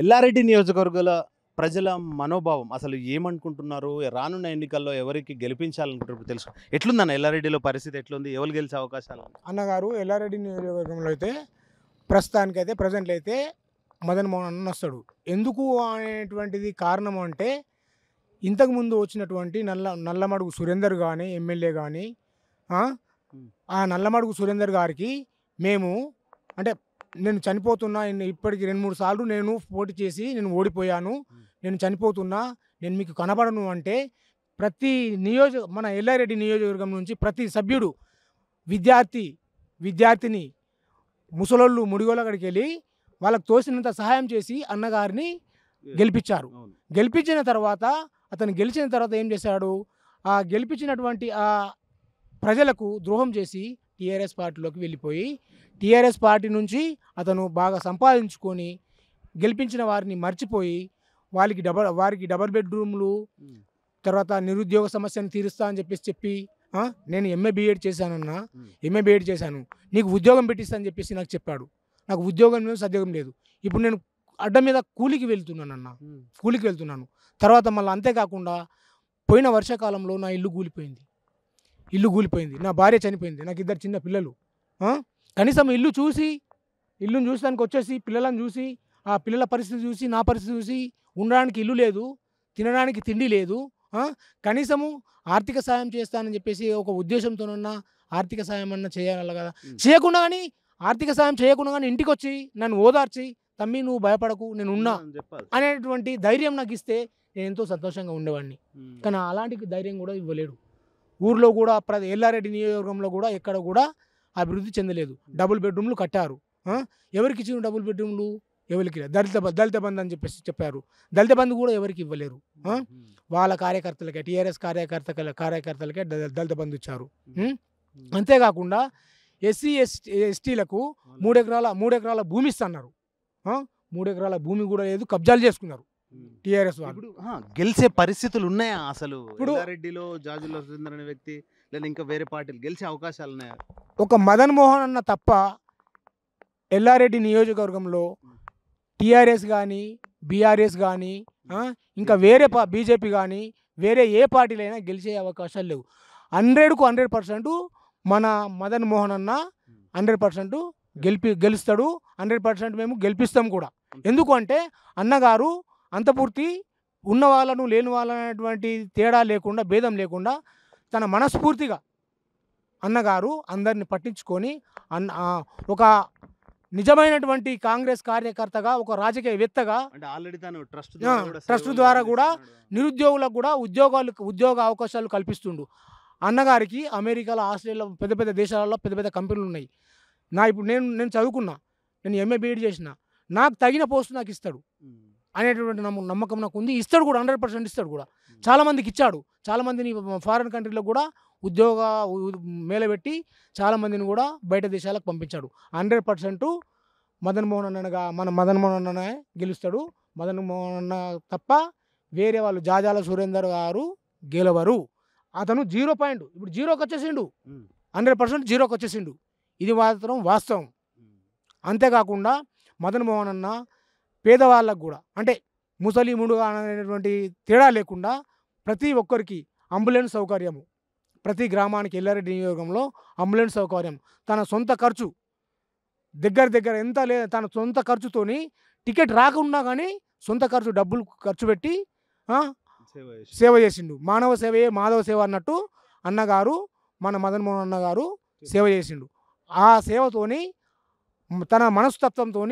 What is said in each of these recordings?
ఎల్లారెడ్డి నియోజకవర్గాల ప్రజల మనోభావం అసలు ఏమనుకుంటున్నారు రానున్న ఎన్నికల్లో ఎవరికి గెలిపించాలనుకుంటారు తెలుసు ఎట్లుందన్న ఎల్లారెడ్డిలో పరిస్థితి ఎట్లుంది ఎవరు గెలిచే అవకాశాలు అన్నగారు ఎల్లారెడ్డి నియోజకవర్గంలో అయితే ప్రస్తుతానికైతే ప్రజెంట్లో అయితే మదన్ మోహన్ అన్న వస్తాడు ఎందుకు అనేటువంటిది కారణం అంటే ఇంతకుముందు వచ్చినటువంటి నల్ల నల్లమడుగు సురేందర్ కానీ ఎమ్మెల్యే కానీ ఆ నల్లమడుగు సురేందర్ గారికి మేము అంటే నేను చనిపోతున్నా ఇప్పటికి రెండు మూడు సార్లు నేను పోటీ చేసి నేను ఓడిపోయాను నేను చనిపోతున్నా నేను మీకు కనబడను అంటే ప్రతి నియోజక మన ఎల్లారెడ్డి నియోజకవర్గం నుంచి ప్రతి సభ్యుడు విద్యార్థి విద్యార్థిని ముసలోళ్ళు ముడిగోళ్ళ అక్కడికి వెళ్ళి వాళ్ళకు తోసినంత సహాయం చేసి అన్నగారిని గెలిపించారు గెలిపించిన తర్వాత అతను గెలిచిన తర్వాత ఏం చేశాడు ఆ గెలిపించినటువంటి ఆ ప్రజలకు ద్రోహం చేసి టీఆర్ఎస్ పార్టీలోకి వెళ్ళిపోయి టీఆర్ఎస్ పార్టీ నుంచి అతను బాగా సంపాదించుకొని గెలిపించిన వారిని మర్చిపోయి వాళ్ళకి డబల్ వారికి డబల్ బెడ్రూమ్లు తర్వాత నిరుద్యోగ సమస్యను తీరుస్తా అని చెప్పేసి చెప్పి నేను ఎంఏ బీఎడ్ చేశానన్నా ఎంఏ బీఎడ్ చేశాను నీకు ఉద్యోగం పెట్టిస్తానని చెప్పేసి నాకు చెప్పాడు నాకు ఉద్యోగం మీద సద్యోగం లేదు ఇప్పుడు నేను అడ్డ మీద కూలికి వెళ్తున్నాను అన్న కూలికి వెళ్తున్నాను తర్వాత మళ్ళీ అంతేకాకుండా పోయిన వర్షాకాలంలో నా ఇల్లు కూలిపోయింది ఇల్లు కూలిపోయింది నా భార్య చనిపోయింది నాకు ఇద్దరు చిన్న పిల్లలు కనీసం ఇల్లు చూసి ఇల్లుని చూసడానికి వచ్చేసి పిల్లలను చూసి ఆ పిల్లల పరిస్థితి చూసి నా పరిస్థితి చూసి ఉండడానికి ఇల్లు లేదు తినడానికి తిండి లేదు కనీసము ఆర్థిక సాయం చేస్తానని చెప్పేసి ఒక ఉద్దేశంతోనన్న ఆర్థిక సాయం అన్న చేయాలి కదా చేయకుండా కానీ ఆర్థిక సాయం చేయకుండా కానీ ఇంటికి వచ్చి నన్ను ఓదార్చి తమ్మి నువ్వు భయపడకు నేను ఉన్నా అనేటువంటి ధైర్యం నాకు ఇస్తే నేను ఎంతో సంతోషంగా ఉండేవాడిని కానీ అలాంటి ధైర్యం కూడా ఇవ్వలేడు ఊర్లో కూడా ప్ర ఎల్లారెడ్డి నియోజకవర్గంలో కూడా ఎక్కడ కూడా అభివృద్ధి చెందలేదు డబుల్ బెడ్రూమ్లు కట్టారు ఎవరికి ఇచ్చిన డబుల్ బెడ్రూమ్లు ఎవరికి దళిత దళిత బంధు అని చెప్పేసి చెప్పారు దళిత బంధు కూడా ఎవరికి ఇవ్వలేరు వాళ్ళ కార్యకర్తలకే టీఆర్ఎస్ కార్యకర్త కార్యకర్తలకే దళిత బంధు ఇచ్చారు అంతేకాకుండా ఎస్సీ ఎస్ ఎస్టీలకు మూడెకరాల మూడెకరాల భూమి అన్నారు మూడెకరాల భూమి కూడా లేదు కబ్జాలు చేసుకున్నారు టిఆర్ఎస్ వాళ్ళు గెలిచే పరిస్థితులు ఉన్నాయా అసలు ఇప్పుడు రెడ్డిలో జాజుల అనే వ్యక్తి లేదా ఇంకా వేరే పార్టీలు గెలిచే అవకాశాలు ఉన్నాయా ఒక మదన్ మోహన్ అన్న తప్ప ఎల్లారెడ్డి నియోజకవర్గంలో టిఆర్ఎస్ కానీ బీఆర్ఎస్ కానీ ఇంకా వేరే పా బీజేపీ కానీ వేరే ఏ పార్టీలైనా గెలిచే అవకాశాలు లేవు హండ్రెడ్కు హండ్రెడ్ పర్సెంట్ మన మదన్ మోహన్ అన్న హండ్రెడ్ పర్సెంట్ గెలిపి గెలుస్తాడు హండ్రెడ్ పర్సెంట్ మేము గెలిపిస్తాం కూడా ఎందుకు అంటే అన్నగారు అంతపూర్తి ఉన్న వాళ్ళను లేని వాళ్ళనేటువంటి తేడా లేకుండా భేదం లేకుండా తన మనస్ఫూర్తిగా అన్నగారు అందరిని పట్టించుకొని అన్న ఒక నిజమైనటువంటి కాంగ్రెస్ కార్యకర్తగా ఒక రాజకీయవేత్తగా ట్రస్ట్ ద్వారా కూడా నిరుద్యోగులకు కూడా ఉద్యోగాలు ఉద్యోగ అవకాశాలు కల్పిస్తుండు అన్నగారికి అమెరికాలో ఆస్ట్రేలియా పెద్ద పెద్ద దేశాలలో పెద్ద పెద్ద కంపెనీలు ఉన్నాయి నా ఇప్పుడు నేను నేను చదువుకున్నా నేను ఎంఏ బీఎడ్ చేసిన నాకు తగిన పోస్ట్ నాకు ఇస్తాడు అనేటువంటి నమ్మకం నాకు ఉంది ఇస్తాడు కూడా హండ్రెడ్ పర్సెంట్ ఇస్తాడు కూడా చాలామందికి ఇచ్చాడు చాలామందిని ఫారిన్ కంట్రీలో కూడా ఉద్యోగ మేలబెట్టి చాలామందిని కూడా బయట దేశాలకు పంపించాడు హండ్రెడ్ పర్సెంట్ మదన్ మోహన్ అన్నగా మన మదన్ మోహన్ అన్న గెలుస్తాడు మదన్ మోహన్ అన్న తప్ప వేరే వాళ్ళు జాజాల సురేందర్ గారు గెలవరు అతను జీరో పాయింట్ ఇప్పుడు జీరోకి వచ్చేసిండు హండ్రెడ్ పర్సెంట్ జీరోకి వచ్చేసిండు ఇది మాత్రం వాస్తవం అంతేకాకుండా మదన్ మోహన్ అన్న పేదవాళ్ళకు కూడా అంటే ముసలిముడు అనేటువంటి తేడా లేకుండా ప్రతి ఒక్కరికి అంబులెన్స్ సౌకర్యము ప్రతి గ్రామానికి ఎల్లారెడ్డి నియోజకంలో అంబులెన్స్ సౌకర్యం తన సొంత ఖర్చు దగ్గర దగ్గర ఎంత లే తన సొంత ఖర్చుతోని టికెట్ రాకుండా కానీ సొంత ఖర్చు డబ్బులు ఖర్చు పెట్టి సేవ చేసిండు మానవ సేవయే మాధవ సేవ అన్నట్టు అన్నగారు మన మదన్ మోహన్ అన్నగారు సేవ చేసిండు ఆ సేవతోని తన మనస్తత్వంతో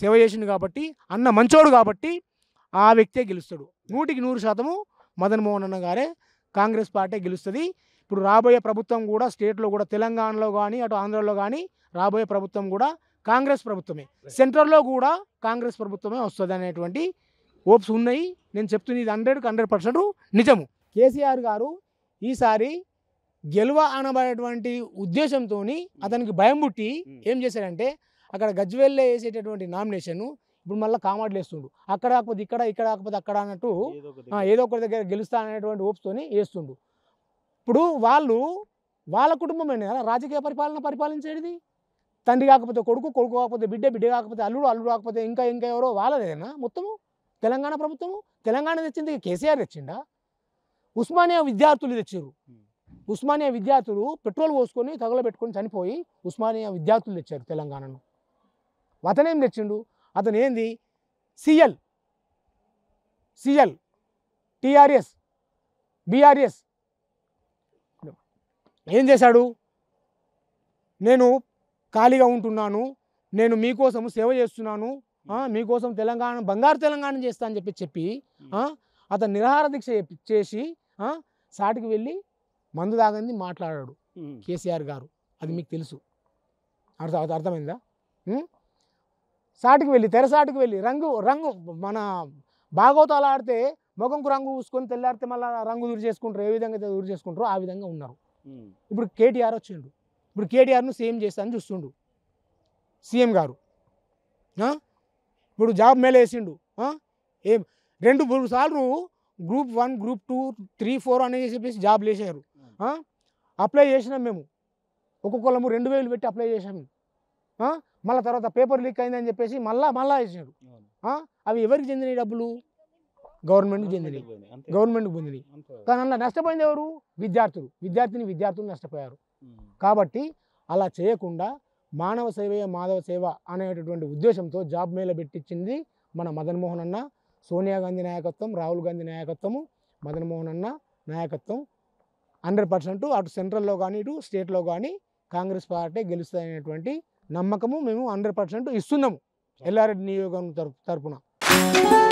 సేవ చేసిండు కాబట్టి అన్న మంచోడు కాబట్టి ఆ వ్యక్తే గెలుస్తాడు నూటికి నూరు శాతము మదన్ మోహన్ అన్న గారే కాంగ్రెస్ పార్టీ గెలుస్తుంది ఇప్పుడు రాబోయే ప్రభుత్వం కూడా స్టేట్లో కూడా తెలంగాణలో కానీ అటు ఆంధ్రలో కానీ రాబోయే ప్రభుత్వం కూడా కాంగ్రెస్ ప్రభుత్వమే సెంట్రల్లో కూడా కాంగ్రెస్ ప్రభుత్వమే వస్తుంది అనేటువంటి హోప్స్ ఉన్నాయి నేను చెప్తుంది ఇది హండ్రెడ్కి హండ్రెడ్ పర్సెంట్ నిజము కేసీఆర్ గారు ఈసారి గెలువ అనబడేటువంటి ఉద్దేశంతో అతనికి భయం పుట్టి hmm. ఏం చేశారంటే అక్కడ గజ్వేల్లో వేసేటటువంటి నామినేషన్ ఇప్పుడు మళ్ళీ కామాడు వేస్తుండు అక్కడ కాకపోతే ఇక్కడ ఇక్కడ కాకపోతే అక్కడ అన్నట్టు ఏదో ఒకరి దగ్గర గెలుస్తా అనేటువంటి ఓప్స్తోని వేస్తుండు ఇప్పుడు వాళ్ళు వాళ్ళ కుటుంబమైన రాజకీయ పరిపాలన పరిపాలించేది తండ్రి కాకపోతే కొడుకు కొడుకు కాకపోతే బిడ్డ బిడ్డ కాకపోతే అల్లుడు అల్లుడు కాకపోతే ఇంకా ఇంకా ఎవరో వాళ్ళదేనా మొత్తము తెలంగాణ ప్రభుత్వము తెలంగాణ తెచ్చింది కేసీఆర్ తెచ్చిండా ఉస్మానియా విద్యార్థులు తెచ్చారు ఉస్మానియా విద్యార్థులు పెట్రోల్ పోసుకొని తగలబెట్టుకొని చనిపోయి ఉస్మానియా విద్యార్థులు తెచ్చారు తెలంగాణను అతనేం తెచ్చిండు అతను ఏంది సిఎల్ సిఎల్ టిఆర్ఎస్ బీఆర్ఎస్ ఏం చేశాడు నేను ఖాళీగా ఉంటున్నాను నేను మీకోసం సేవ చేస్తున్నాను మీకోసం తెలంగాణ బంగారు తెలంగాణ చేస్తా అని చెప్పి చెప్పి అతను నిరాహార దీక్ష చేసి సాటికి వెళ్ళి మందు తాగంది మాట్లాడాడు కేసీఆర్ గారు అది మీకు తెలుసు అర్థం అర్థమైందా సాటికి వెళ్ళి తెరసాటికి వెళ్ళి రంగు రంగు మన భాగవతాలు ఆడితే ముఖంకు రంగు పూసుకొని తెల్లారితే మళ్ళీ రంగు దూరు చేసుకుంటారు ఏ విధంగా అయితే దూరు చేసుకుంటారో ఆ విధంగా ఉన్నారు ఇప్పుడు కేటీఆర్ వచ్చిండు ఇప్పుడు కేటీఆర్ను సీఎం చేస్తాను చూస్తుండు సీఎం గారు ఇప్పుడు జాబ్ మేలే వేసిండు ఏం రెండు మూడు సార్లు group one group two three four అనేది చెప్పేసి జాబ్లు లేచారు అప్లై చేసినాం మేము ఒక్కొక్కళ్ళము రెండు వేలు పెట్టి అప్లై చేసాము మళ్ళీ తర్వాత పేపర్ లీక్ అయిందని చెప్పేసి మళ్ళా మళ్ళా వేసాడు అవి ఎవరికి చెందిన డబ్బులు గవర్నమెంట్కి చెందినవి గవర్నమెంట్కి పొందినవి కానీ అలా నష్టపోయింది ఎవరు విద్యార్థులు విద్యార్థిని విద్యార్థులు నష్టపోయారు కాబట్టి అలా చేయకుండా మానవ సేవయే మాధవ సేవ అనేటటువంటి ఉద్దేశంతో జాబ్ మేల పెట్టించింది మన మదన్మోహన్ అన్న సోనియా గాంధీ నాయకత్వం రాహుల్ గాంధీ నాయకత్వము మదన్మోహన్ అన్న నాయకత్వం హండ్రెడ్ పర్సెంట్ అటు సెంట్రల్లో కానీ ఇటు స్టేట్లో కానీ కాంగ్రెస్ పార్టీ గెలుస్తాయనేటువంటి నమ్మకము మేము హండ్రెడ్ పర్సెంట్ ఇస్తున్నాము ఎల్లారెడ్డి తరపు తరఫున